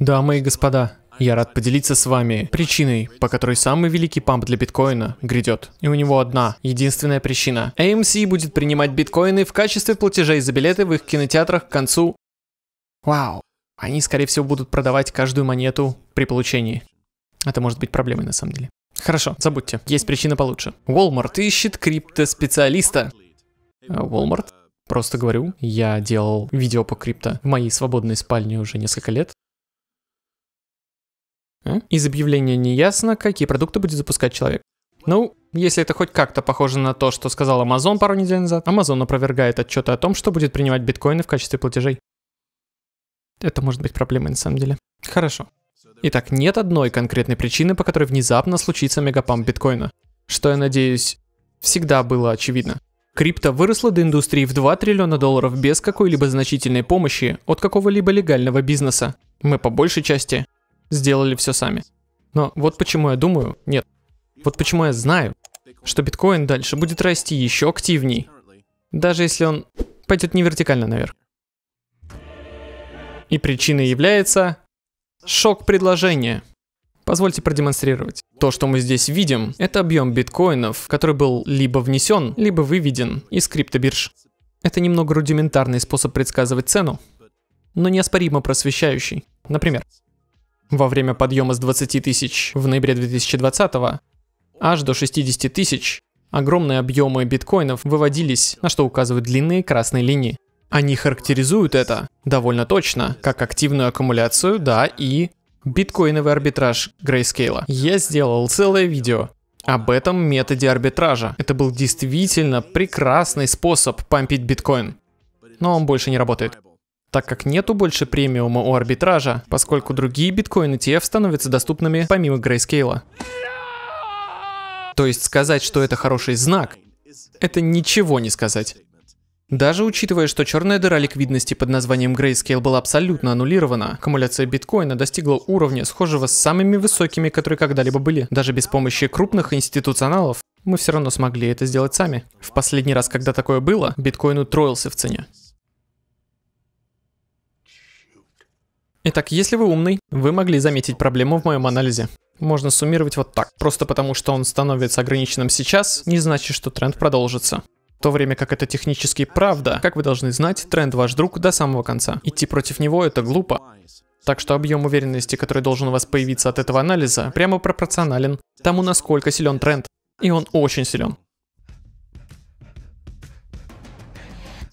Дамы и господа, я рад поделиться с вами причиной, по которой самый великий памп для биткоина грядет. И у него одна, единственная причина. AMC будет принимать биткоины в качестве платежей за билеты в их кинотеатрах к концу... Вау. Они, скорее всего, будут продавать каждую монету при получении. Это может быть проблемой на самом деле. Хорошо, забудьте. Есть причина получше. Walmart ищет криптоспециалиста. Э, Walmart? Просто говорю, я делал видео по крипто в моей свободной спальне уже несколько лет. А? Из объявления не ясно, какие продукты будет запускать человек. Ну, если это хоть как-то похоже на то, что сказал Amazon пару недель назад, Amazon опровергает отчеты о том, что будет принимать биткоины в качестве платежей. Это может быть проблемой на самом деле. Хорошо. Итак, нет одной конкретной причины, по которой внезапно случится мегапамп биткоина. Что, я надеюсь, всегда было очевидно. Крипто выросла до индустрии в 2 триллиона долларов без какой-либо значительной помощи от какого-либо легального бизнеса. Мы по большей части сделали все сами. Но вот почему я думаю, нет, вот почему я знаю, что биткоин дальше будет расти еще активней, даже если он пойдет не вертикально наверх. И причиной является шок предложения. Позвольте продемонстрировать. То, что мы здесь видим, это объем биткоинов, который был либо внесен, либо выведен из криптобирж. Это немного рудиментарный способ предсказывать цену, но неоспоримо просвещающий. Например, во время подъема с 20 тысяч в ноябре 2020 аж до 60 тысяч, огромные объемы биткоинов выводились, на что указывают длинные красные линии. Они характеризуют это довольно точно, как активную аккумуляцию, да, и биткоиновый арбитраж Grayscale. Я сделал целое видео об этом методе арбитража. Это был действительно прекрасный способ пампить биткоин. Но он больше не работает так как нету больше премиума у арбитража, поскольку другие биткоины ETF становятся доступными помимо Grayscale. То есть сказать, что это хороший знак, это ничего не сказать. Даже учитывая, что черная дыра ликвидности под названием Grayscale была абсолютно аннулирована, аккумуляция биткоина достигла уровня, схожего с самыми высокими, которые когда-либо были. Даже без помощи крупных институционалов мы все равно смогли это сделать сами. В последний раз, когда такое было, биткоин утроился в цене. Итак, если вы умный, вы могли заметить проблему в моем анализе. Можно суммировать вот так. Просто потому, что он становится ограниченным сейчас, не значит, что тренд продолжится. В то время как это технически правда, как вы должны знать, тренд ваш друг до самого конца. Идти против него это глупо. Так что объем уверенности, который должен у вас появиться от этого анализа, прямо пропорционален тому, насколько силен тренд. И он очень силен.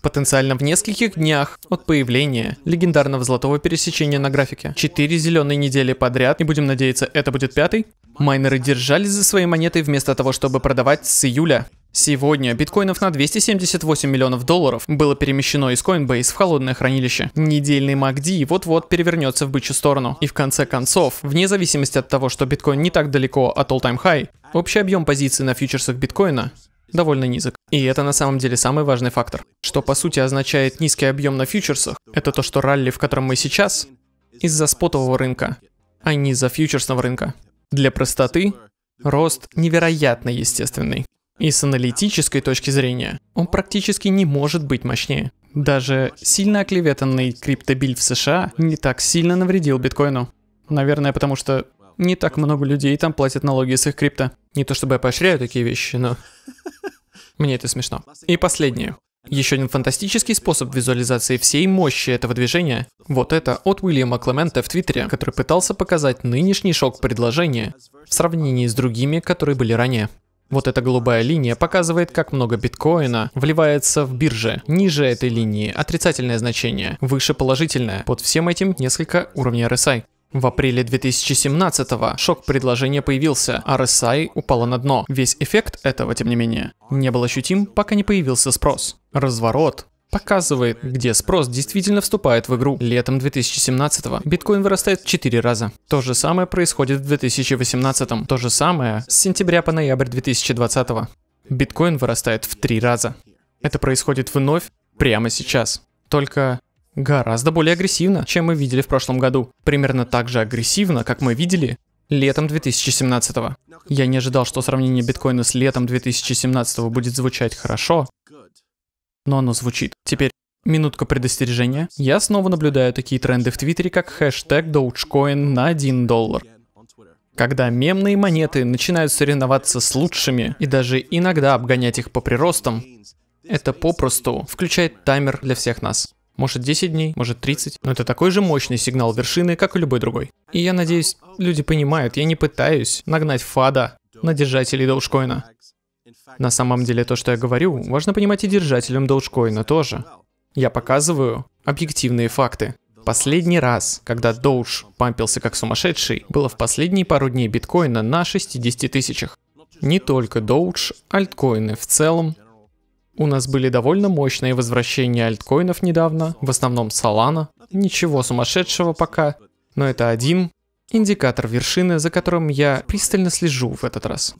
потенциально в нескольких днях от появления легендарного золотого пересечения на графике. Четыре зеленые недели подряд, и будем надеяться, это будет пятый. Майнеры держались за свои монеты вместо того, чтобы продавать с июля. Сегодня биткоинов на 278 миллионов долларов было перемещено из Coinbase в холодное хранилище. Недельный MACD вот-вот перевернется в бычью сторону. И в конце концов, вне зависимости от того, что биткоин не так далеко от all-time high, общий объем позиций на фьючерсах биткоина довольно низок. И это на самом деле самый важный фактор. Что по сути означает низкий объем на фьючерсах, это то, что ралли, в котором мы сейчас, из-за спотового рынка, а не из-за фьючерсного рынка. Для простоты, рост невероятно естественный. И с аналитической точки зрения он практически не может быть мощнее. Даже сильно оклеветанный криптобиль в США не так сильно навредил биткоину. Наверное, потому что не так много людей там платят налоги с их крипто. Не то чтобы я поощряю такие вещи, но мне это смешно. И последнее. Еще один фантастический способ визуализации всей мощи этого движения – вот это от Уильяма Клемента в Твиттере, который пытался показать нынешний шок предложения в сравнении с другими, которые были ранее. Вот эта голубая линия показывает, как много биткоина вливается в бирже. Ниже этой линии отрицательное значение, выше положительное. Под всем этим несколько уровней RSI. В апреле 2017-го шок предложения появился, а RSI а упала на дно. Весь эффект этого, тем не менее, не был ощутим, пока не появился спрос. Разворот показывает, где спрос действительно вступает в игру. Летом 2017-го биткоин вырастает в 4 раза. То же самое происходит в 2018-м. То же самое с сентября по ноябрь 2020-го. Биткоин вырастает в 3 раза. Это происходит вновь прямо сейчас. Только Гораздо более агрессивно, чем мы видели в прошлом году. Примерно так же агрессивно, как мы видели летом 2017 -го. Я не ожидал, что сравнение биткоина с летом 2017 будет звучать хорошо, но оно звучит. Теперь Минутка предостережения. Я снова наблюдаю такие тренды в Твиттере, как хэштег Dogecoin на 1 доллар. Когда мемные монеты начинают соревноваться с лучшими и даже иногда обгонять их по приростам, это попросту включает таймер для всех нас может 10 дней, может 30. Но это такой же мощный сигнал вершины, как и любой другой. И я надеюсь, люди понимают, я не пытаюсь нагнать фада на держателей доджкоина. На самом деле то, что я говорю, важно понимать и держателям доджкоина тоже. Я показываю объективные факты. Последний раз, когда Доуч пампился как сумасшедший, было в последние пару дней биткоина на 60 тысячах. Не только Доуч, альткоины в целом у нас были довольно мощные возвращения альткоинов недавно, в основном Solana. Ничего сумасшедшего пока, но это один индикатор вершины, за которым я пристально слежу в этот раз.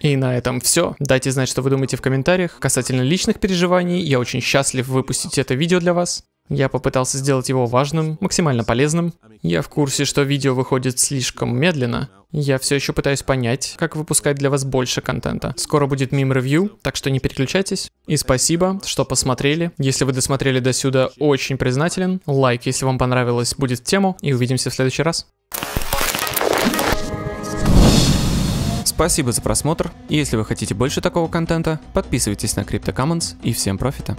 И на этом все. Дайте знать, что вы думаете в комментариях касательно личных переживаний. Я очень счастлив выпустить это видео для вас. Я попытался сделать его важным, максимально полезным. Я в курсе, что видео выходит слишком медленно. Я все еще пытаюсь понять, как выпускать для вас больше контента. Скоро будет мим-ревью, так что не переключайтесь. И спасибо, что посмотрели. Если вы досмотрели до сюда, очень признателен. Лайк, если вам понравилось, будет в тему. И увидимся в следующий раз. Спасибо за просмотр. Если вы хотите больше такого контента, подписывайтесь на CryptoCommons и всем профита.